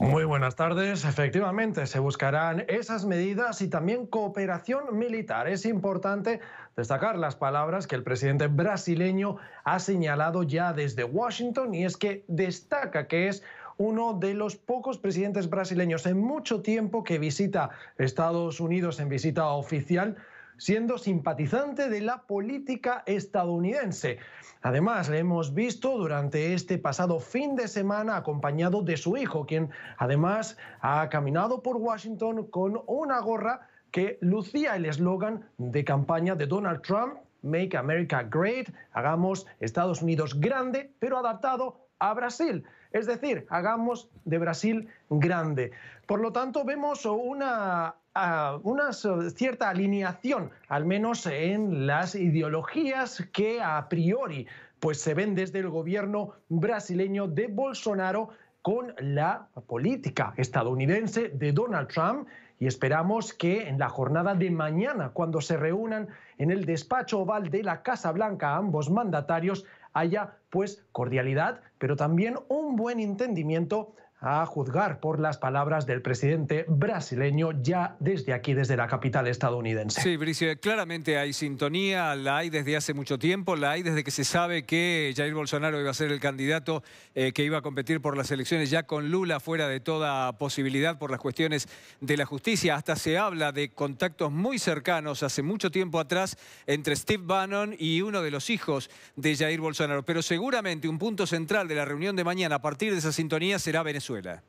Muy buenas tardes. Efectivamente, se buscarán esas medidas y también cooperación militar. Es importante destacar las palabras que el presidente brasileño ha señalado ya desde Washington y es que destaca que es uno de los pocos presidentes brasileños en mucho tiempo que visita Estados Unidos en visita oficial siendo simpatizante de la política estadounidense. Además, le hemos visto durante este pasado fin de semana acompañado de su hijo, quien además ha caminado por Washington con una gorra que lucía el eslogan de campaña de Donald Trump, Make America Great, hagamos Estados Unidos grande, pero adaptado a Brasil. Es decir, hagamos de Brasil grande. Por lo tanto, vemos una, cierta alineación, al menos en las ideologías que a priori pues se ven desde el gobierno brasileño de Bolsonaro con la política estadounidense de Donald Trump y esperamos que en la jornada de mañana, cuando se reúnan en el despacho oval de la Casa Blanca ambos mandatarios, haya pues cordialidad, pero también un buen entendimiento a juzgar por las palabras del presidente brasileño ya desde aquí, desde la capital estadounidense. Sí, Bricio, claramente hay sintonía, la hay desde hace mucho tiempo, la hay desde que se sabe que Jair Bolsonaro iba a ser el candidato eh, que iba a competir por las elecciones ya con Lula fuera de toda posibilidad por las cuestiones de la justicia. Hasta se habla de contactos muy cercanos hace mucho tiempo atrás entre Steve Bannon y uno de los hijos de Jair Bolsonaro. Pero seguramente un punto central de la reunión de mañana a partir de esa sintonía será Venezuela. Venezuela.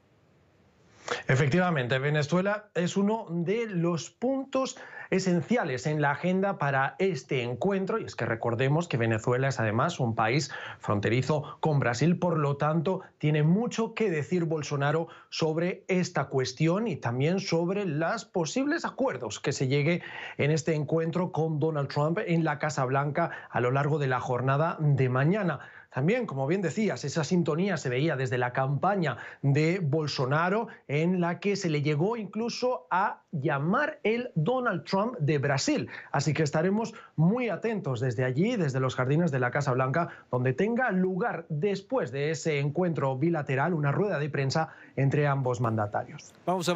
Efectivamente, Venezuela es uno de los puntos esenciales en la agenda para este encuentro y es que recordemos que Venezuela es además un país fronterizo con Brasil, por lo tanto tiene mucho que decir Bolsonaro sobre esta cuestión y también sobre los posibles acuerdos que se llegue en este encuentro con Donald Trump en la Casa Blanca a lo largo de la jornada de mañana. También, como bien decías, esa sintonía se veía desde la campaña de Bolsonaro, en la que se le llegó incluso a llamar el Donald Trump de Brasil. Así que estaremos muy atentos desde allí, desde los jardines de la Casa Blanca, donde tenga lugar después de ese encuentro bilateral una rueda de prensa entre ambos mandatarios. Vamos a